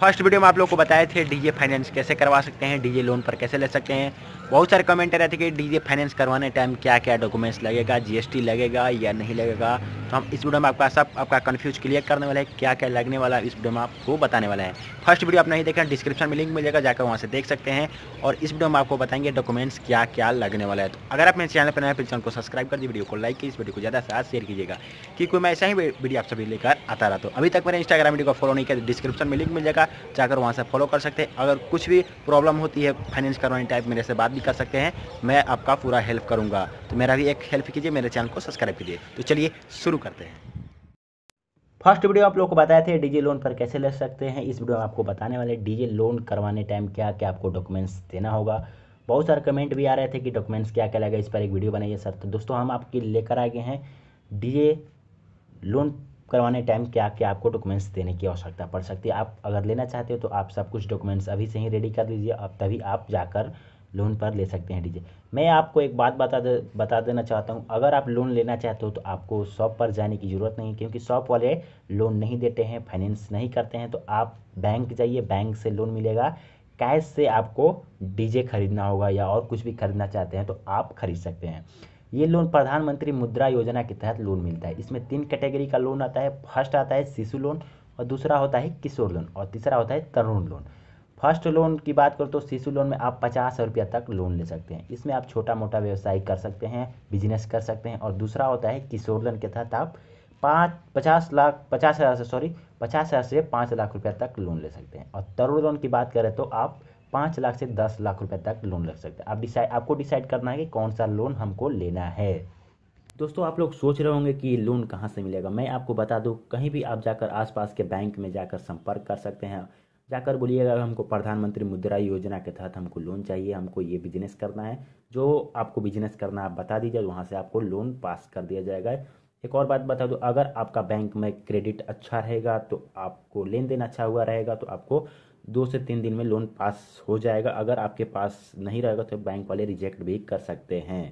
first video में आप लोगों को बताए थे डीजे फाइनेंस कैसे करवा सकते हैं डीजे लोन पर कैसे ले सकते हैं बहुत सारे कमेंट रहते कि डीजे फाइनेंस करवाने टाइम क्या क्या डॉक्यूमेंट्स लगेगा जीएसटी लगेगा या नहीं लगेगा तो हम इस वीडियो में आपका सब आपका कन्फ्यूज क्लियर करने वाला है क्या क्या लगने वाला है इस वीडियो में आपको बताने वाला है फर्स्ट वीडियो आप नहीं देखें डिस्क्रिप्शन में लिंक मिलेगा जाकर वहाँ से देख सकते हैं और इस वीडियो में आपको बताएंगे डॉक्यूमेंट्स क्या क्या लगने वाला है तो अगर आप मेरे चैनल पर नए चैनल को सब्सक्राइब कर दी वीडियो को लाइक कीजिए इस वीडियो को ज़्यादा से ज़्यादा शेयर कीजिएगा क्योंकि मैं ऐसा ही वीडियो आप सभी लेकर आता रहा तो अभी तक मेरे इंस्टाग्राम वीडियो को फॉलो नहीं किया डिस्क्रिप्शन तो में लिंक मिल जाएगा जाकर वहाँ से फॉलो कर सकते हैं अगर कुछ भी प्रॉब्लम होती है फाइनेंस करवाने टाइप मेरे से बात भी कर सकते हैं मैं आपका पूरा हेल्प करूँगा तो मेरा भी एक हेल्प कीजिए मेरे चैनल को सब्सक्राइब कीजिए तो चलिए शुरू करते हैं फर्स्ट वीडियो आप लोगों को बताए थे डीजे लोन पर कैसे ले सकते हैं इस वीडियो में आपको बताने वाले डीजे लोन करवाने टाइम क्या क्या आपको डॉक्यूमेंट्स देना होगा बहुत सारे कमेंट भी आ रहे थे कि डॉक्यूमेंट्स क्या क्या लगेगा इस पर एक वीडियो बनाइए सर तो दोस्तों हम आपके लेकर आ गए हैं डीजे लोन करवाने टाइम क्या क्या आपको डॉक्यूमेंट्स देने की आवश्यकता पड़ सकती है आप अगर लेना चाहते हो तो आप सब कुछ डॉक्यूमेंट्स अभी से ही रेडी कर लीजिए अब तभी आप जाकर लोन पर ले सकते हैं डीजे मैं आपको एक बात बता दे बता देना चाहता हूँ अगर आप लोन लेना चाहते हो तो आपको शॉप पर जाने की ज़रूरत नहीं क्योंकि शॉप वाले लोन नहीं देते हैं फाइनेंस नहीं करते हैं तो आप बैंक जाइए बैंक से लोन मिलेगा कैश से आपको डीजे खरीदना होगा या और कुछ भी खरीदना चाहते हैं तो आप खरीद सकते हैं ये लोन प्रधानमंत्री मुद्रा योजना के तहत लोन मिलता है इसमें तीन कैटेगरी का लोन आता है फर्स्ट आता है शिशु लोन और दूसरा होता है किशोर लोन और तीसरा होता है तरुण लोन फर्स्ट लोन की बात करो तो शिशु लोन में आप पचास रुपया तक लोन ले सकते हैं इसमें आप छोटा मोटा व्यवसाय कर सकते हैं बिजनेस कर सकते हैं और दूसरा होता है किशोर लोन के तहत आप पाँच पचास लाख पचास हज़ार से सॉरी पचास हज़ार से पाँच लाख रुपया तक लोन ले सकते हैं और तरुण लोन की बात करें तो आप पाँच लाख से दस लाख रुपये तक लोन ले सकते हैं आप डिसाइड आपको डिसाइड करना है कि कौन सा लोन हमको लेना है दोस्तों आप लोग सोच रहे होंगे कि लोन कहाँ से मिलेगा मैं आपको बता दूँ कहीं भी आप जाकर आसपास के बैंक में जाकर संपर्क कर सकते हैं जाकर बोलिएगा हमको प्रधानमंत्री मुद्रा योजना के तहत हमको लोन चाहिए हमको ये बिजनेस करना है जो आपको बिजनेस करना आप बता दीजिए वहाँ से आपको लोन पास कर दिया जाएगा एक और बात बता दो अगर आपका बैंक में क्रेडिट अच्छा रहेगा तो आपको लेन देन अच्छा हुआ रहेगा तो आपको दो से तीन दिन में लोन पास हो जाएगा अगर आपके पास नहीं रहेगा तो बैंक वाले रिजेक्ट भी कर सकते हैं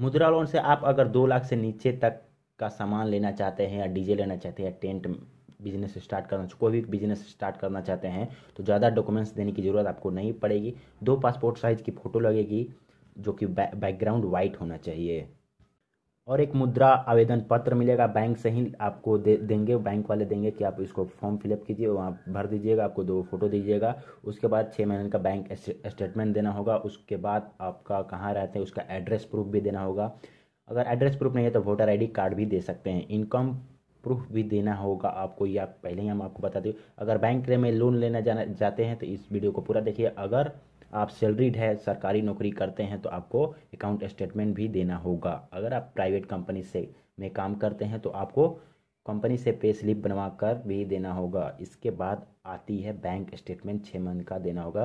मुद्रा लोन से आप अगर दो लाख से नीचे तक का सामान लेना चाहते हैं या डीजे लेना चाहते हैं या टेंट बिजनेस स्टार्ट करना कोई भी बिजनेस स्टार्ट करना चाहते हैं तो ज़्यादा डॉक्यूमेंट्स देने की ज़रूरत आपको नहीं पड़ेगी दो पासपोर्ट साइज़ की फ़ोटो लगेगी जो कि बैकग्राउंड वाइट होना चाहिए और एक मुद्रा आवेदन पत्र मिलेगा बैंक से ही आपको दे देंगे बैंक वाले देंगे कि आप इसको फॉर्म फिलअप कीजिए वहाँ भर दीजिएगा आपको दो फोटो दीजिएगा उसके बाद छः महीने का बैंक स्टेटमेंट देना होगा उसके बाद आपका कहाँ रहते हैं उसका एड्रेस प्रूफ भी देना होगा अगर एड्रेस प्रूफ नहीं है तो वोटर आईडी कार्ड भी दे सकते हैं इनकम प्रूफ भी देना होगा आपको या पहले ही हम आपको बता दें अगर बैंक में लोन लेना जाना जाते हैं तो इस वीडियो को पूरा देखिए अगर आप सैलरीड है सरकारी नौकरी करते हैं तो आपको अकाउंट स्टेटमेंट भी देना होगा अगर आप प्राइवेट कंपनी से में काम करते हैं तो आपको कंपनी से पे स्लिप बनवा कर भी देना होगा इसके बाद आती है बैंक स्टेटमेंट छः मंथ का देना होगा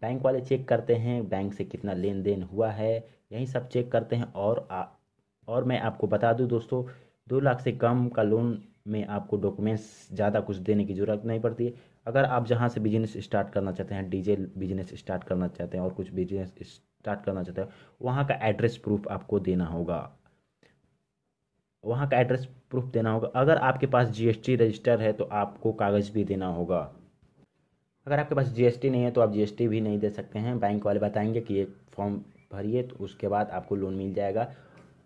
बैंक वाले चेक करते हैं बैंक से कितना लेन देन हुआ है यही सब चेक करते हैं और आ, और मैं आपको बता दूं दोस्तों दो लाख से कम का लोन में आपको डॉक्यूमेंट्स ज़्यादा कुछ देने की ज़रूरत नहीं पड़ती है अगर आप जहाँ से बिजनेस स्टार्ट करना चाहते हैं डीजे बिजनेस स्टार्ट करना चाहते हैं और कुछ बिजनेस स्टार्ट करना चाहते हैं वहाँ का एड्रेस प्रूफ आपको देना होगा वहाँ का एड्रेस प्रूफ देना होगा अगर आपके पास जीएसटी रजिस्टर है तो आपको कागज़ भी देना होगा अगर आपके पास जीएसटी नहीं है तो आप जीएसटी भी नहीं दे सकते हैं बैंक वाले बताएंगे कि ये फॉर्म भरिए तो उसके बाद आपको लोन मिल जाएगा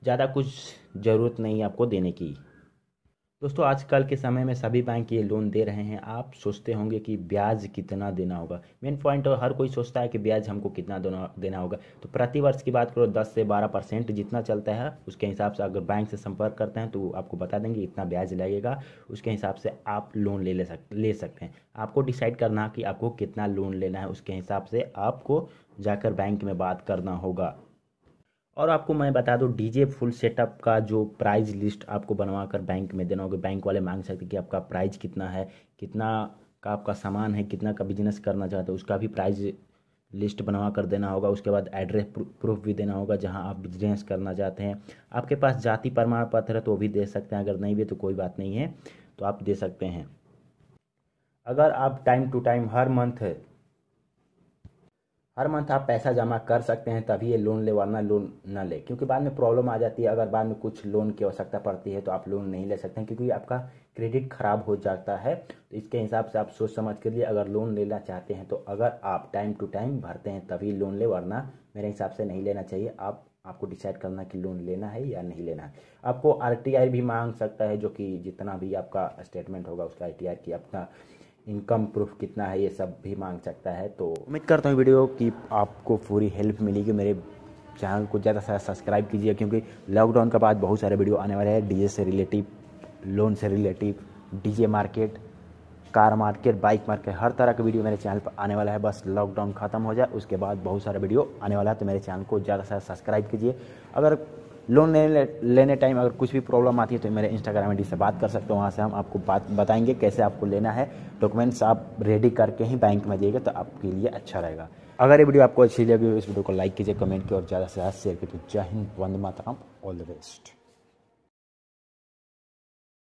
ज़्यादा कुछ ज़रूरत नहीं आपको देने की दोस्तों आजकल के समय में सभी बैंक ये लोन दे रहे हैं आप सोचते होंगे कि ब्याज कितना देना होगा मेन पॉइंट और हर कोई सोचता है कि ब्याज हमको कितना देना देना होगा तो प्रति वर्ष की बात करो 10 से 12 परसेंट जितना चलता है उसके हिसाब से अगर बैंक से संपर्क करते हैं तो आपको बता देंगे इतना ब्याज लगेगा उसके हिसाब से आप लोन ले ले सक ले सकते हैं आपको डिसाइड करना कि आपको कितना लोन लेना है उसके हिसाब से आपको जाकर बैंक में बात करना होगा और आपको मैं बता दूं डीजे फुल सेटअप का जो प्राइज लिस्ट आपको बनवा कर बैंक में देना होगा बैंक वाले मांग सकते कि आपका प्राइज कितना है कितना का आपका सामान है कितना का बिजनेस करना चाहते हो उसका भी प्राइज लिस्ट बनवा कर देना होगा उसके बाद एड्रेस प्रूफ भी देना होगा जहां आप बिजनेस करना चाहते हैं आपके पास जाति प्रमाण पत्र है तो वो भी दे सकते हैं अगर नहीं भी तो कोई बात नहीं है तो आप दे सकते हैं अगर आप टाइम टू टाइम हर मंथ हर मंथ आप पैसा जमा कर सकते हैं तभी ये लोन ले वरना लोन न ले क्योंकि बाद में प्रॉब्लम आ जाती है अगर बाद में कुछ लोन की आवश्यकता पड़ती है तो आप लोन नहीं ले सकते हैं क्योंकि आपका क्रेडिट खराब हो जाता है तो इसके हिसाब से आप सोच समझ के लिए अगर लोन लेना चाहते हैं तो अगर आप टाइम टू टाइम भरते हैं तभी लोन ले वरना मेरे हिसाब से नहीं लेना चाहिए आप आपको डिसाइड करना कि लोन लेना है या नहीं लेना है आपको आर भी मांग सकता है जो कि जितना भी आपका स्टेटमेंट होगा उसका आर की अपना इनकम प्रूफ कितना है ये सब भी मांग सकता है तो उम्मीद करता हूँ वीडियो की आपको पूरी हेल्प मिलेगी मेरे चैनल को ज़्यादा से ज़्यादा सब्सक्राइब कीजिए क्योंकि लॉकडाउन के बाद बहुत सारे वीडियो आने वाले हैं डीजे से रिलेटिव लोन से relative DJ market car market bike market हर तरह का वीडियो मेरे चैनल पर आने वाला है बस लॉकडाउन ख़त्म हो जाए उसके बाद बहुत सारे वीडियो आने वाला है तो मेरे चैनल को ज़्यादा से ज़्यादा सब्सक्राइब कीजिए अगर लोन लेने लेने टाइम अगर कुछ भी प्रॉब्लम आती है तो मेरे इंस्टाग्राम आई से बात कर सकते हो वहाँ से हम आपको बात बताएंगे कैसे आपको लेना है डॉक्यूमेंट्स आप रेडी करके ही बैंक में जाइएगा तो आपके लिए अच्छा रहेगा अगर ये वीडियो आपको अच्छी लगी हो इस वीडियो को लाइक कीजिए कमेंट कीजिए और ज़्यादा से ज़्यादा शेयर कीजिए जय हिंद वंद माता ऑल द बेस्ट